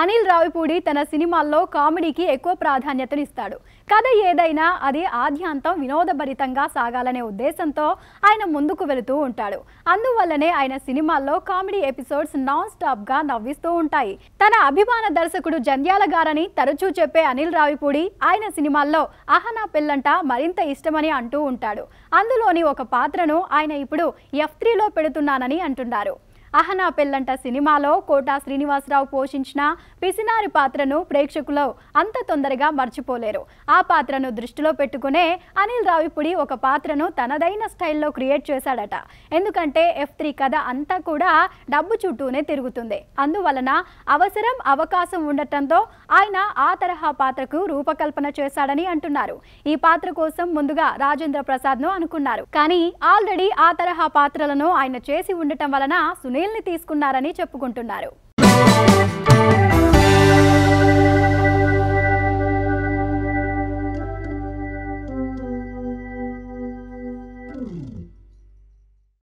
అనిల్ రావిపూడి తన సినిమాల్లో కామెడీకి ఎక్కువ ప్రాధాన్యతనిస్తాడు కథ ఏదైనా అది ఆద్యాంతం వినోదభరితంగా సాగాలనే ఉద్దేశంతో ఆయన ముందుకు వెళుతూ ఉంటాడు అందువల్లనే ఆయన సినిమాల్లో కామెడీ ఎపిసోడ్స్ నాన్ స్టాప్గా నవ్విస్తూ ఉంటాయి తన అభిమాన దర్శకుడు జంధ్యాల గారని తరచూ చెప్పే అనిల్ రావిపూడి ఆయన సినిమాల్లో అహనా పిల్లంట మరింత ఇష్టమని అంటూ ఉంటాడు అందులోని ఒక పాత్రను ఆయన ఇప్పుడు ఎఫ్ త్రీలో పెడుతున్నానని అంటున్నారు అహనా పెళ్ళంట సినిమాలో కోటా శ్రీనివాసరావు పోషించిన పిసినారి పాత్రను ప్రేక్షకులు అంత తొందరగా మర్చిపోలేరు ఆ పాత్రను దృష్టిలో పెట్టుకునే అనిల్ రావిపుడి ఒక పాత్రను తనదైన స్టైల్లో క్రియేట్ చేశాడట ఎందుకంటే ఎఫ్ త్రీ కథ అంతా కూడా డబ్బు చుట్టూనే తిరుగుతుంది అందువలన అవసరం అవకాశం ఉండటంతో ఆయన ఆ తరహా పాత్రకు రూపకల్పన చేశాడని అంటున్నారు ఈ పాత్ర కోసం ముందుగా రాజేంద్ర ప్రసాద్ ను అనుకున్నారు కానీ ఆల్రెడీ ఆ తరహా పాత్రలను ఆయన చేసి ఉండటం వలన సునీల్ అనిల్ని తీసుకున్నారని చెప్పుకుంటున్నారు